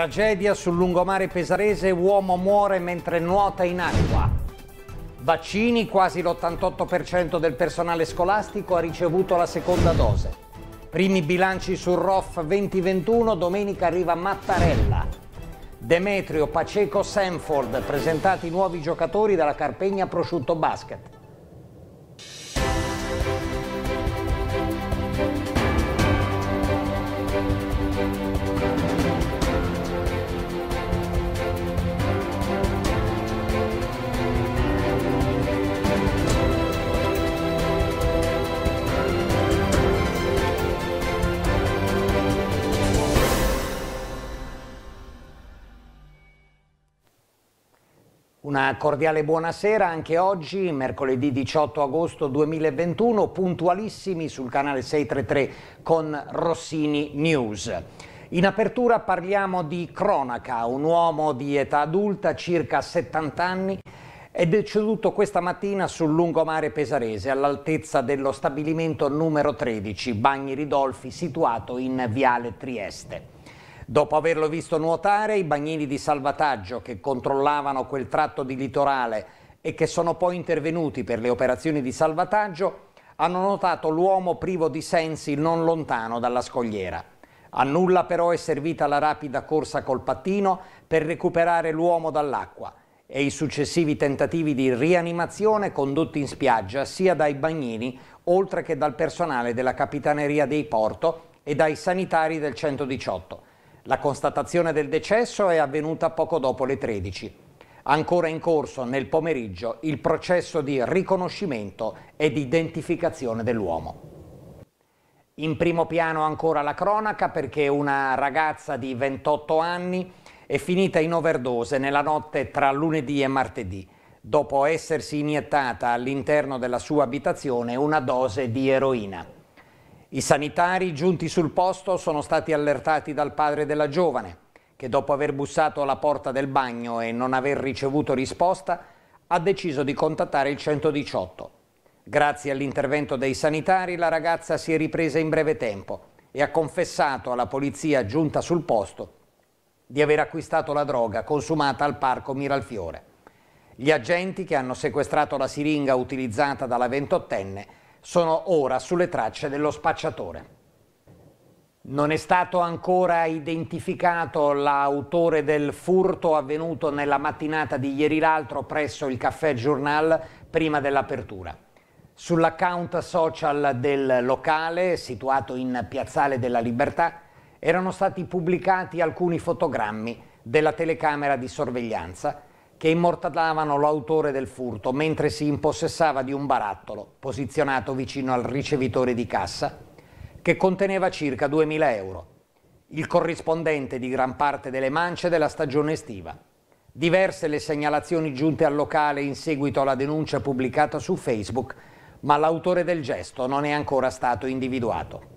Tragedia sul lungomare pesarese, uomo muore mentre nuota in acqua. Vaccini, quasi l'88% del personale scolastico ha ricevuto la seconda dose. Primi bilanci sul ROF 2021, domenica arriva Mattarella. Demetrio, Paceco, Sanford, presentati nuovi giocatori dalla Carpegna Prosciutto Basket. Una cordiale buonasera anche oggi, mercoledì 18 agosto 2021, puntualissimi sul canale 633 con Rossini News. In apertura parliamo di Cronaca, un uomo di età adulta, circa 70 anni, è deceduto questa mattina sul lungomare pesarese all'altezza dello stabilimento numero 13, Bagni Ridolfi, situato in Viale Trieste. Dopo averlo visto nuotare, i bagnini di salvataggio che controllavano quel tratto di litorale e che sono poi intervenuti per le operazioni di salvataggio hanno notato l'uomo privo di sensi non lontano dalla scogliera. A nulla però è servita la rapida corsa col pattino per recuperare l'uomo dall'acqua e i successivi tentativi di rianimazione condotti in spiaggia sia dai bagnini oltre che dal personale della Capitaneria dei Porto e dai sanitari del 118. La constatazione del decesso è avvenuta poco dopo le 13. Ancora in corso nel pomeriggio il processo di riconoscimento e di identificazione dell'uomo. In primo piano ancora la cronaca perché una ragazza di 28 anni è finita in overdose nella notte tra lunedì e martedì, dopo essersi iniettata all'interno della sua abitazione una dose di eroina. I sanitari giunti sul posto sono stati allertati dal padre della giovane, che dopo aver bussato alla porta del bagno e non aver ricevuto risposta, ha deciso di contattare il 118. Grazie all'intervento dei sanitari la ragazza si è ripresa in breve tempo e ha confessato alla polizia giunta sul posto di aver acquistato la droga consumata al parco Miralfiore. Gli agenti che hanno sequestrato la siringa utilizzata dalla ventottenne sono ora sulle tracce dello spacciatore. Non è stato ancora identificato l'autore del furto avvenuto nella mattinata di ieri l'altro presso il Caffè Journal prima dell'apertura. Sull'account social del locale, situato in Piazzale della Libertà, erano stati pubblicati alcuni fotogrammi della telecamera di sorveglianza che immortalavano l'autore del furto mentre si impossessava di un barattolo posizionato vicino al ricevitore di cassa che conteneva circa 2.000 euro, il corrispondente di gran parte delle mance della stagione estiva. Diverse le segnalazioni giunte al locale in seguito alla denuncia pubblicata su Facebook, ma l'autore del gesto non è ancora stato individuato.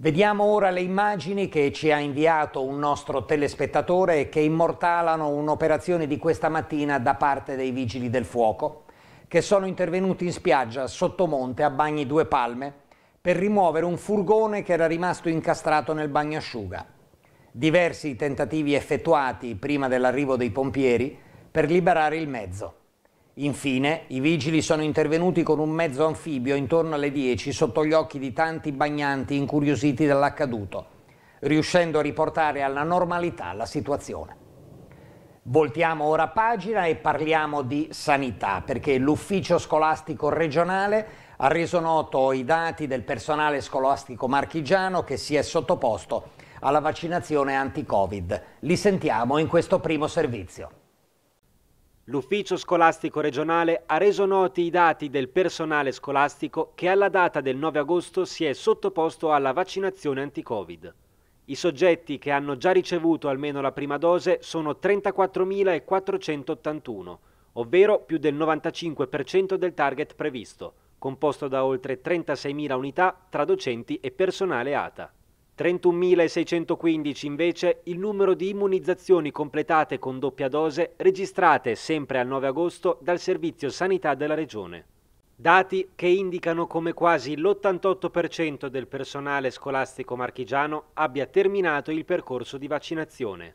Vediamo ora le immagini che ci ha inviato un nostro telespettatore e che immortalano un'operazione di questa mattina da parte dei Vigili del Fuoco, che sono intervenuti in spiaggia sottomonte a Bagni Due Palme per rimuovere un furgone che era rimasto incastrato nel bagnasciuga. Diversi tentativi effettuati prima dell'arrivo dei pompieri per liberare il mezzo. Infine, i vigili sono intervenuti con un mezzo anfibio intorno alle 10 sotto gli occhi di tanti bagnanti incuriositi dall'accaduto, riuscendo a riportare alla normalità la situazione. Voltiamo ora pagina e parliamo di sanità, perché l'ufficio scolastico regionale ha reso noto i dati del personale scolastico marchigiano che si è sottoposto alla vaccinazione anti-Covid. Li sentiamo in questo primo servizio. L'Ufficio Scolastico Regionale ha reso noti i dati del personale scolastico che alla data del 9 agosto si è sottoposto alla vaccinazione anti-Covid. I soggetti che hanno già ricevuto almeno la prima dose sono 34.481, ovvero più del 95% del target previsto, composto da oltre 36.000 unità tra docenti e personale ATA. 31.615 invece il numero di immunizzazioni completate con doppia dose registrate sempre al 9 agosto dal Servizio Sanità della Regione. Dati che indicano come quasi l'88% del personale scolastico marchigiano abbia terminato il percorso di vaccinazione.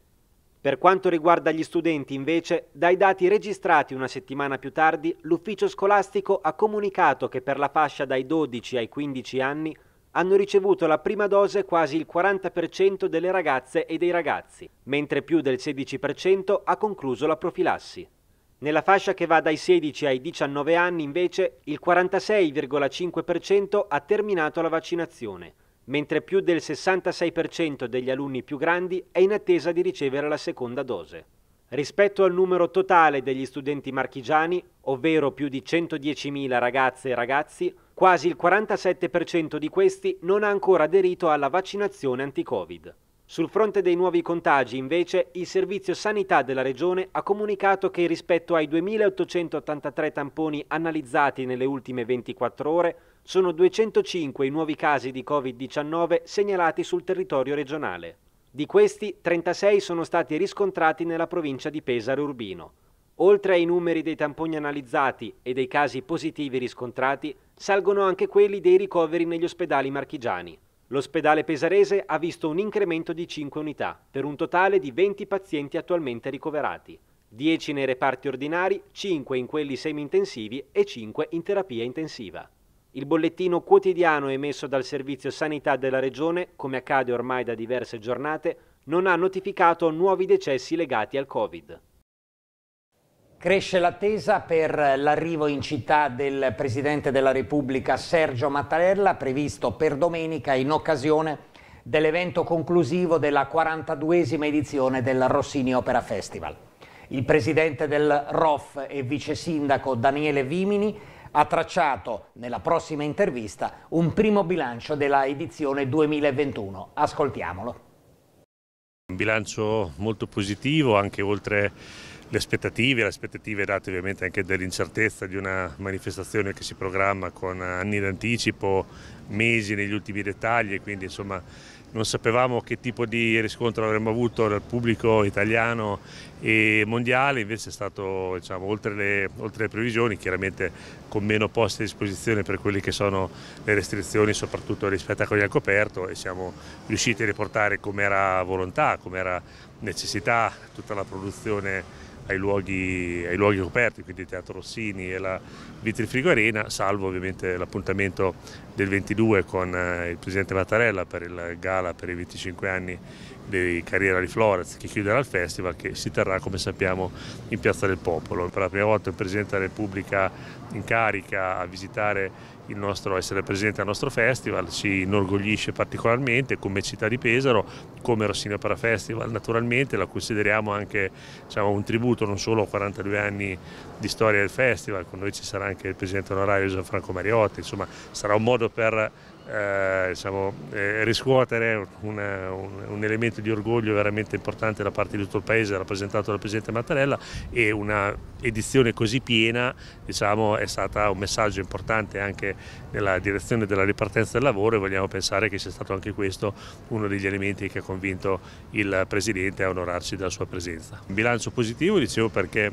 Per quanto riguarda gli studenti, invece, dai dati registrati una settimana più tardi, l'ufficio scolastico ha comunicato che per la fascia dai 12 ai 15 anni hanno ricevuto la prima dose quasi il 40% delle ragazze e dei ragazzi, mentre più del 16% ha concluso la profilassi. Nella fascia che va dai 16 ai 19 anni invece il 46,5% ha terminato la vaccinazione, mentre più del 66% degli alunni più grandi è in attesa di ricevere la seconda dose. Rispetto al numero totale degli studenti marchigiani, ovvero più di 110.000 ragazze e ragazzi, quasi il 47% di questi non ha ancora aderito alla vaccinazione anti-Covid. Sul fronte dei nuovi contagi, invece, il Servizio Sanità della Regione ha comunicato che rispetto ai 2.883 tamponi analizzati nelle ultime 24 ore, sono 205 i nuovi casi di Covid-19 segnalati sul territorio regionale. Di questi, 36 sono stati riscontrati nella provincia di Pesaro Urbino. Oltre ai numeri dei tamponi analizzati e dei casi positivi riscontrati, salgono anche quelli dei ricoveri negli ospedali marchigiani. L'ospedale pesarese ha visto un incremento di 5 unità, per un totale di 20 pazienti attualmente ricoverati, 10 nei reparti ordinari, 5 in quelli semi-intensivi e 5 in terapia intensiva. Il bollettino quotidiano emesso dal Servizio Sanità della Regione, come accade ormai da diverse giornate, non ha notificato nuovi decessi legati al Covid. Cresce l'attesa per l'arrivo in città del Presidente della Repubblica Sergio Mattarella, previsto per domenica in occasione dell'evento conclusivo della 42esima edizione del Rossini Opera Festival. Il presidente del ROF e vice sindaco Daniele Vimini ha tracciato nella prossima intervista un primo bilancio della edizione 2021. Ascoltiamolo. Un bilancio molto positivo anche oltre le aspettative, le aspettative date ovviamente anche dall'incertezza di una manifestazione che si programma con anni d'anticipo, mesi negli ultimi dettagli e quindi insomma non sapevamo che tipo di riscontro avremmo avuto dal pubblico italiano e mondiale, invece è stato diciamo, oltre, le, oltre, le, previsioni, chiaramente con meno posti a disposizione per quelle che sono le restrizioni, soprattutto rispetto a quelli al coperto e siamo riusciti a riportare come era volontà, come era necessità tutta la produzione ai luoghi, ai luoghi, coperti, quindi Teatro Rossini e la Vitrifrigo Arena, salvo ovviamente l'appuntamento del 22 con eh, il Presidente Mattarella per il gala per i 25 anni di Carriera di Florez che chiuderà il festival che si terrà come sappiamo in Piazza del Popolo. Per la prima volta il Presidente della Repubblica in carica a visitare il nostro essere presente al nostro festival ci inorgoglisce particolarmente come città di Pesaro, come Rossino Para Festival naturalmente, la consideriamo anche diciamo, un tributo non solo a 42 anni di storia del festival, con noi ci sarà anche il presidente onorario Gianfranco Mariotti, insomma sarà un modo per eh, diciamo, eh, riscuotere una, un, un, elemento di orgoglio veramente importante da parte di tutto il Paese rappresentato dal Presidente Mattarella e una edizione così piena diciamo, è stata un messaggio importante anche nella direzione della ripartenza del lavoro e vogliamo pensare che sia stato anche questo uno degli elementi che ha convinto il Presidente a onorarci della sua presenza. Un bilancio positivo dicevo perché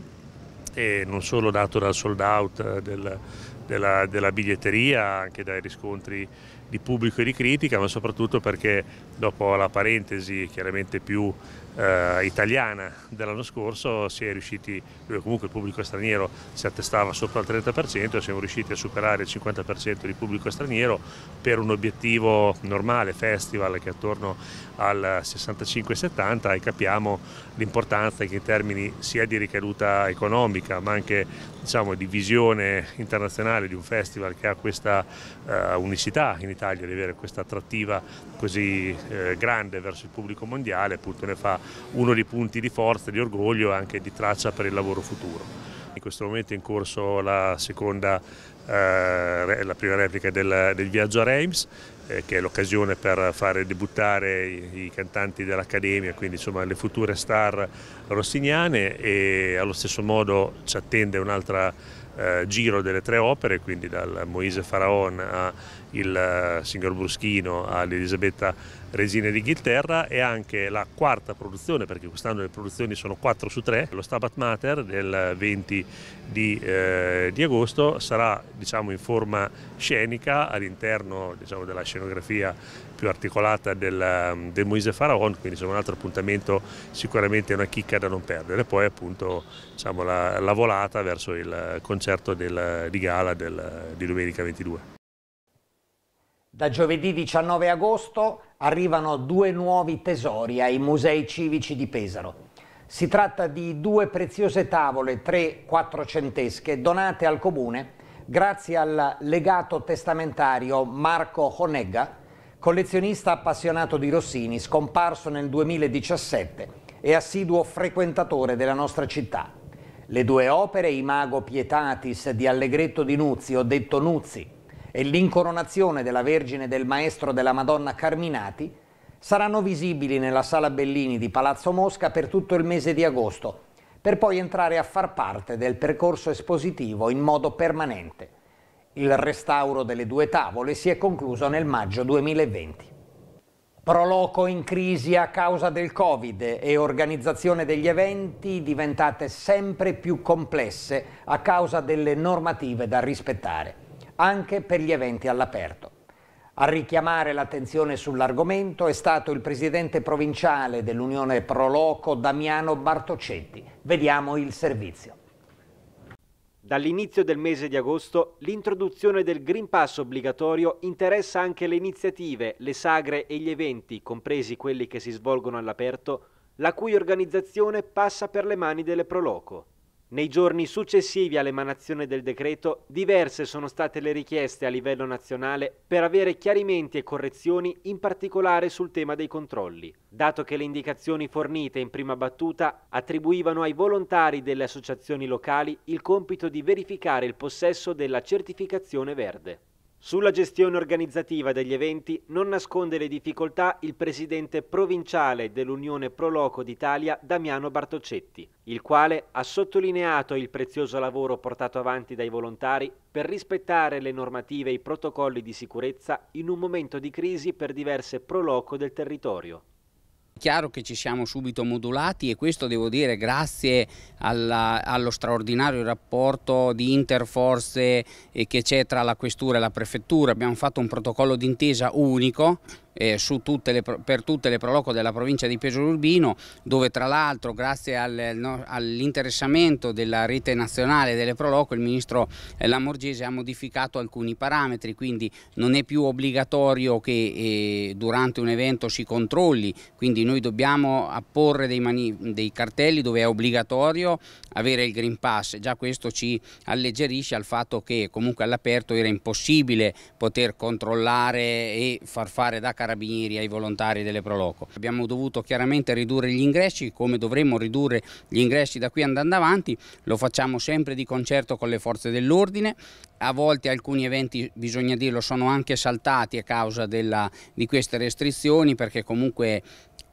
e eh, non solo dato dal sold out eh, del, della, della biglietteria, anche dai riscontri di pubblico e di critica, ma soprattutto perché dopo la parentesi chiaramente più eh, italiana dell'anno scorso si è riusciti, comunque il pubblico straniero si attestava sopra il 30%, siamo riusciti a superare il 50% di pubblico straniero per un obiettivo normale, festival, che attorno al 65-70 e capiamo l'importanza che in termini sia di ricaduta economica ma anche diciamo, di visione internazionale di un festival che ha questa eh, unicità in Italia, di avere questa attrattiva così eh, grande verso il pubblico mondiale, appunto ne fa uno dei punti di forza, di orgoglio e anche di traccia per il lavoro futuro. In questo momento è in corso la seconda, eh, la prima replica del, del viaggio a Reims eh, che è l'occasione per fare debuttare i, cantanti dell'Accademia, quindi insomma le future star rossiniane e allo stesso modo ci attende un altro eh, giro delle tre opere, quindi dal Moise Faraon al eh, Signor Bruschino all'Elisabetta resine d'Inghilterra e anche la quarta produzione, perché quest'anno le produzioni sono 4 su 3, lo Stabat Mater del 20 di, eh, di agosto sarà diciamo, in forma scenica all'interno diciamo, della scenografia più articolata del, ehm, del Moise Faraon, quindi insomma, un altro appuntamento sicuramente una chicca da non perdere, poi appunto diciamo, la, la, volata verso il concerto del, di gala del, di domenica 22. Da giovedì 19 agosto arrivano due nuovi tesori ai musei civici di Pesaro. Si tratta di due preziose tavole, tre quattrocentesche, donate al comune grazie al legato testamentario Marco Honegga, collezionista appassionato di Rossini, scomparso nel 2017 e assiduo frequentatore della nostra città. Le due opere, Imago Pietatis di Allegretto di Nuzio, detto Nuzzi, e l'incoronazione della Vergine del Maestro della Madonna Carminati saranno visibili nella Sala Bellini di Palazzo Mosca per tutto il mese di agosto, per poi entrare a far parte del percorso espositivo in modo permanente. Il restauro delle due tavole si è concluso nel maggio 2020. Proloco in crisi a causa del Covid e organizzazione degli eventi diventate sempre più complesse a causa delle normative da rispettare anche per gli eventi all'aperto. A richiamare l'attenzione sull'argomento è stato il presidente provinciale dell'Unione Proloco Damiano Bartocetti. Vediamo il servizio. Dall'inizio del mese di agosto l'introduzione del Green Pass obbligatorio interessa anche le iniziative, le sagre e gli eventi, compresi quelli che si svolgono all'aperto, la cui organizzazione passa per le mani delle Proloco. Nei giorni successivi all'emanazione del decreto, diverse sono state le richieste a livello nazionale per avere chiarimenti e correzioni in particolare sul tema dei controlli, dato che le indicazioni fornite in prima battuta attribuivano ai volontari delle associazioni locali il compito di verificare il possesso della certificazione verde. Sulla gestione organizzativa degli eventi non nasconde le difficoltà il presidente provinciale dell'Unione Proloco d'Italia Damiano Bartocetti, il quale ha sottolineato il prezioso lavoro portato avanti dai volontari per rispettare le normative e i protocolli di sicurezza in un momento di crisi per diverse proloco del territorio. Chiaro che ci siamo subito modulati e questo devo dire grazie alla, allo straordinario rapporto di interforze eh, che c'è tra la questura e la prefettura. Abbiamo fatto un protocollo d'intesa unico eh, tutte le, per tutte le proloco della provincia di Pesaro Urbino, dove tra l'altro grazie al, no, all'interessamento della rete nazionale delle proloco il ministro eh, Lamorgese ha modificato alcuni parametri, quindi non è più obbligatorio che eh, durante un evento si controlli, quindi noi dobbiamo apporre dei, mani, dei cartelli dove è obbligatorio avere il Green Pass, già questo ci alleggerisce al fatto che comunque all'aperto era impossibile poter controllare e far fare da carabinieri, ai volontari delle Proloco. Abbiamo dovuto chiaramente ridurre gli ingressi, come dovremmo ridurre gli ingressi da qui andando avanti, lo facciamo sempre di concerto con le forze dell'ordine, a volte alcuni eventi, bisogna dirlo, sono anche saltati a causa della, di queste restrizioni perché comunque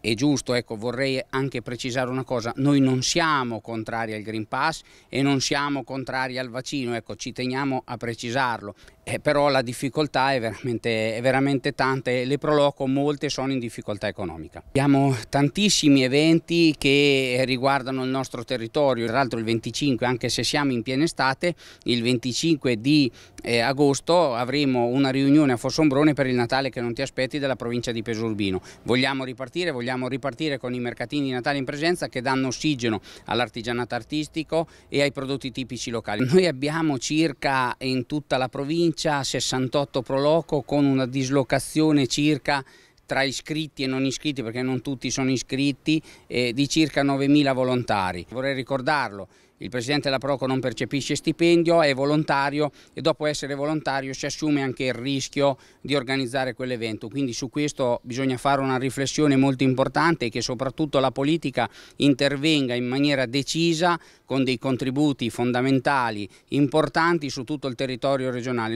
è giusto, ecco, vorrei anche precisare una cosa, noi non siamo contrari al Green Pass e non siamo contrari al vaccino, ecco, ci teniamo a precisarlo, eh, però la difficoltà è veramente, è veramente tanta e le proloco molte sono in difficoltà economica. Abbiamo tantissimi eventi che riguardano il nostro territorio, tra l'altro il 25, anche se siamo in piena estate, il 25 di eh, agosto avremo una riunione a Fossombrone per il Natale che non ti aspetti della provincia di Pesurbino. Vogliamo ripartire, vogliamo vogliamo ripartire con i mercatini di Natale in presenza che danno ossigeno all'artigianato artistico e ai prodotti tipici locali. Noi abbiamo circa in tutta la provincia 68 proloco con una dislocazione circa tra iscritti e non iscritti, perché non tutti sono iscritti, eh, di circa 9.000 volontari. Vorrei ricordarlo, il presidente della Proco non percepisce stipendio, è volontario e dopo essere volontario si assume anche il rischio di organizzare quell'evento. Quindi su questo bisogna fare una riflessione molto importante e che soprattutto la politica intervenga in maniera decisa con dei contributi fondamentali importanti su tutto il territorio regionale.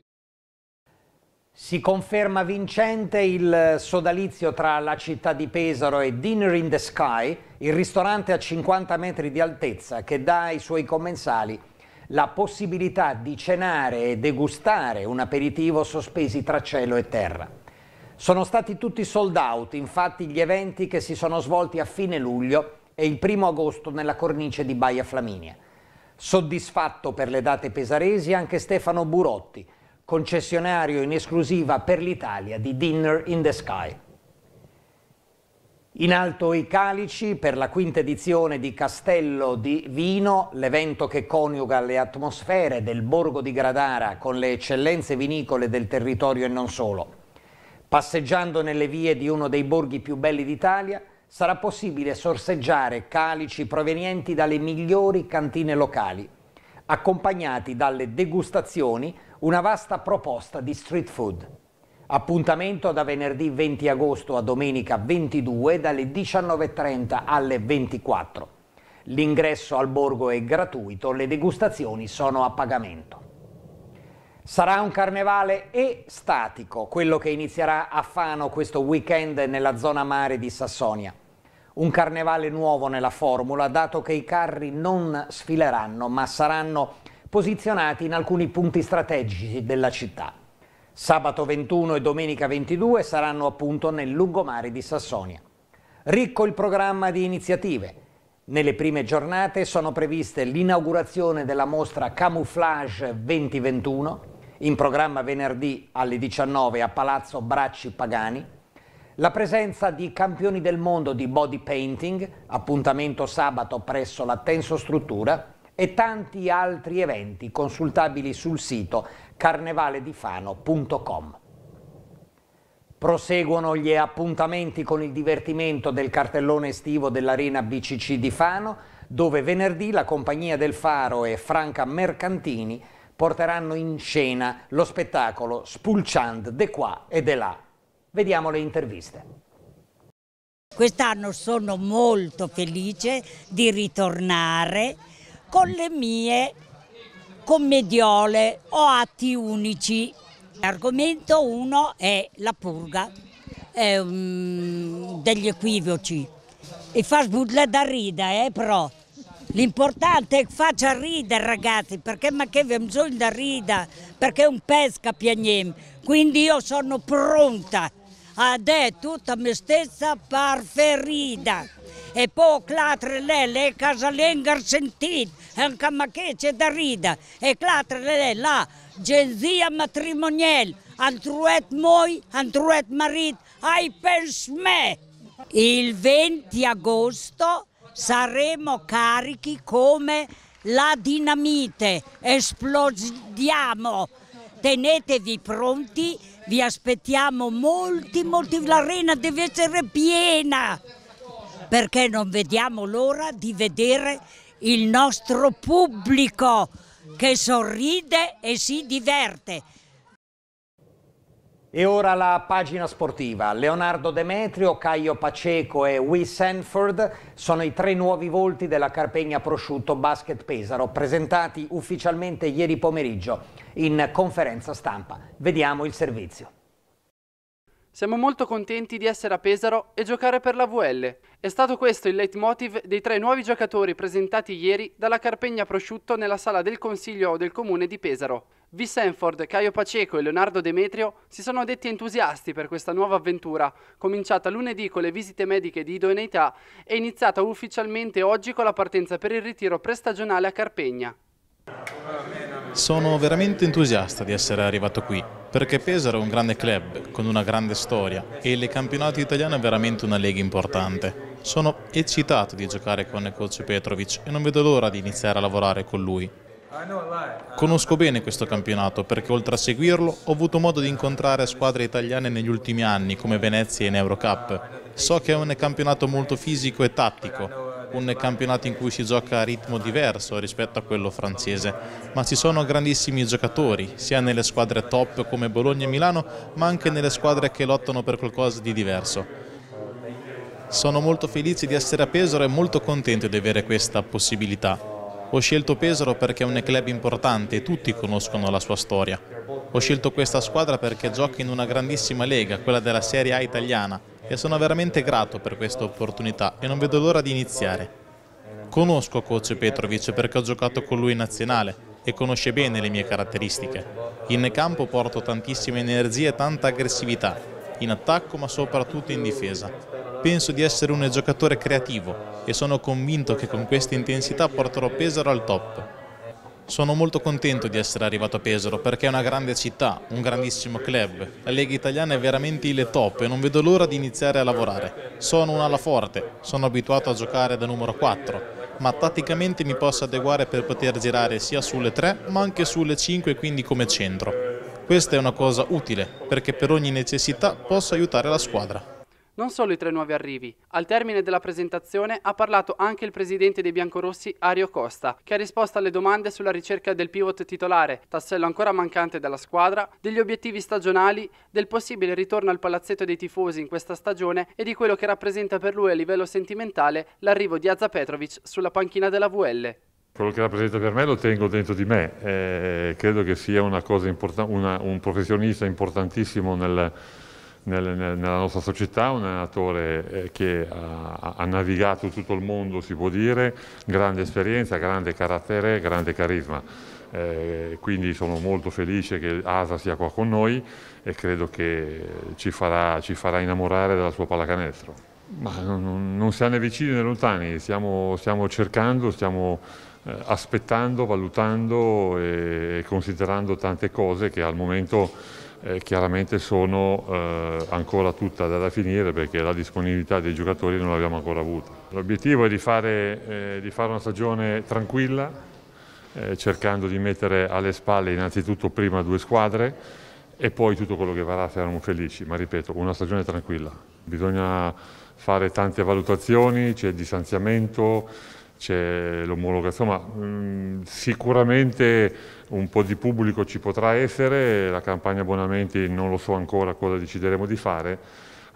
Si conferma vincente il sodalizio tra la città di Pesaro e Dinner in the Sky, il ristorante a 50 metri di altezza che dà ai suoi commensali la possibilità di cenare e degustare un aperitivo sospesi tra cielo e terra. Sono stati tutti sold out, infatti, gli eventi che si sono svolti a fine luglio e il primo agosto nella cornice di Baia Flaminia. Soddisfatto per le date pesaresi anche Stefano Burotti, concessionario in esclusiva per l'Italia di Dinner in the Sky. In alto i calici per la quinta edizione di Castello di Vino, l'evento che coniuga le atmosfere del borgo di Gradara con le eccellenze vinicole del territorio e non solo. Passeggiando nelle vie di uno dei borghi più belli d'Italia, sarà possibile sorseggiare calici provenienti dalle migliori cantine locali, accompagnati dalle degustazioni una vasta proposta di street food. Appuntamento da venerdì 20 agosto a domenica 22 dalle 19.30 alle 24. L'ingresso al borgo è gratuito, le degustazioni sono a pagamento. Sarà un carnevale e statico, quello che inizierà a Fano questo weekend nella zona mare di Sassonia. Un carnevale nuovo nella formula, dato che i carri non sfileranno, ma saranno posizionati in alcuni punti strategici della città. Sabato 21 e domenica 22 saranno appunto nel lungomare di Sassonia. Ricco il programma di iniziative. Nelle prime giornate sono previste l'inaugurazione della mostra Camouflage 2021, in programma venerdì alle 19 a Palazzo Bracci Pagani, la presenza di campioni del mondo di body painting, appuntamento sabato presso la Tenso Struttura, e tanti altri eventi consultabili sul sito carnevaledifano.com. Proseguono gli appuntamenti con il divertimento del cartellone estivo dell'Arena BCC di Fano, dove venerdì la Compagnia del Faro e Franca Mercantini porteranno in scena lo spettacolo Spulciand de qua e de là. Vediamo le interviste. Quest'anno sono molto felice di ritornare con le mie commediole o atti unici. L'argomento uno è la purga eh, um, degli equivoci e fa sbudla da ridere, eh, però. L'importante è che faccia ridere ragazzi, perché ma che vi bisogno da ridere, perché è un pesca piagnem. Quindi io sono pronta a è tutta me stessa per ferire e poi clatrele le casalengar sentite, anche macchece da rida, e le clatrele la genzia matrimonial, antruet moi, antruet marit, ai pens me. Il 20 agosto saremo carichi come la dinamite, esplodiamo. Tenetevi pronti, vi aspettiamo molti, molti, l'arena deve essere piena perché non vediamo l'ora di vedere il nostro pubblico che sorride e si diverte. E ora la pagina sportiva. Leonardo Demetrio, Caio Paceco e Wee Sanford sono i tre nuovi volti della Carpegna Prosciutto Basket Pesaro, presentati ufficialmente ieri pomeriggio in conferenza stampa. Vediamo il servizio. Siamo molto contenti di essere a Pesaro e giocare per la VL. È stato questo il leitmotiv dei tre nuovi giocatori presentati ieri dalla Carpegna Prosciutto nella sala del Consiglio del Comune di Pesaro. V. Sanford, Caio Paceco e Leonardo Demetrio si sono detti entusiasti per questa nuova avventura, cominciata lunedì con le visite mediche di idoneità e iniziata ufficialmente oggi con la partenza per il ritiro prestagionale a Carpegna. Sono veramente entusiasta di essere arrivato qui, perché Pesaro è un grande club con una grande storia e il campionato italiano è veramente una lega importante. Sono eccitato di giocare con il coach Petrovic e non vedo l'ora di iniziare a lavorare con lui. Conosco bene questo campionato perché oltre a seguirlo ho avuto modo di incontrare squadre italiane negli ultimi anni come Venezia e in Eurocup. So che è un campionato molto fisico e tattico un campionato in cui si gioca a ritmo diverso rispetto a quello francese, ma ci sono grandissimi giocatori, sia nelle squadre top come Bologna e Milano, ma anche nelle squadre che lottano per qualcosa di diverso. Sono molto felice di essere a Pesaro e molto contento di avere questa possibilità. Ho scelto Pesaro perché è un club importante e tutti conoscono la sua storia. Ho scelto questa squadra perché gioca in una grandissima lega, quella della Serie A italiana, e sono veramente grato per questa opportunità e non vedo l'ora di iniziare. Conosco Coach Petrovic perché ho giocato con lui in nazionale e conosce bene le mie caratteristiche. In campo porto tantissima energia e tanta aggressività, in attacco ma soprattutto in difesa. Penso di essere un giocatore creativo e sono convinto che con questa intensità porterò Pesaro al top. Sono molto contento di essere arrivato a Pesaro perché è una grande città, un grandissimo club. La Lega Italiana è veramente il top e non vedo l'ora di iniziare a lavorare. Sono un ala forte, sono abituato a giocare da numero 4, ma tatticamente mi posso adeguare per poter girare sia sulle 3 ma anche sulle 5 quindi come centro. Questa è una cosa utile perché per ogni necessità posso aiutare la squadra. Non solo i tre nuovi arrivi, al termine della presentazione ha parlato anche il presidente dei biancorossi Ario Costa, che ha risposto alle domande sulla ricerca del pivot titolare, tassello ancora mancante della squadra, degli obiettivi stagionali, del possibile ritorno al palazzetto dei tifosi in questa stagione e di quello che rappresenta per lui a livello sentimentale l'arrivo di Azza Petrovic sulla panchina della VL. Quello che rappresenta per me lo tengo dentro di me, eh, credo che sia una cosa una, un professionista importantissimo nel nel, nella nostra società, un allenatore eh, che ha, ha, navigato tutto il mondo, si può dire, grande esperienza, grande carattere, grande carisma. Eh, quindi sono molto felice che Asa sia qua con noi e credo che ci farà, ci farà innamorare della sua pallacanestro. Ma non, non siamo né vicini né lontani, stiamo, stiamo cercando, stiamo eh, aspettando, valutando e considerando tante cose che al momento eh, chiaramente sono eh, ancora tutta da finire perché la disponibilità dei giocatori non l'abbiamo ancora avuta. L'obiettivo è di fare, eh, di fare, una stagione tranquilla, eh, cercando di mettere alle spalle innanzitutto prima due squadre e poi tutto quello che varrà saranno felici, ma ripeto, una stagione tranquilla. Bisogna fare tante valutazioni, c'è distanziamento, c'è l'omologazione, insomma mh, mm, sicuramente un po' di pubblico ci potrà essere, la campagna abbonamenti non lo so ancora cosa decideremo di fare,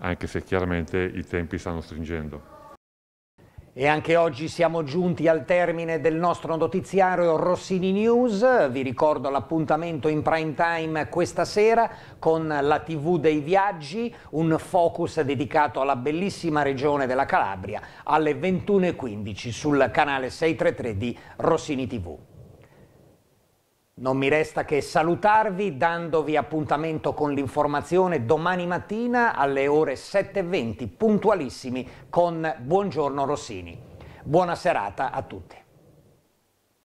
anche se chiaramente i tempi stanno stringendo. E anche oggi siamo giunti al termine del nostro notiziario Rossini News. Vi ricordo l'appuntamento in prime time questa sera con la TV dei viaggi, un focus dedicato alla bellissima regione della Calabria alle 21.15 sul canale 633 di Rossini TV. Non mi resta che salutarvi dandovi appuntamento con l'informazione domani mattina alle ore 7.20, puntualissimi, con Buongiorno Rossini. Buona serata a tutti.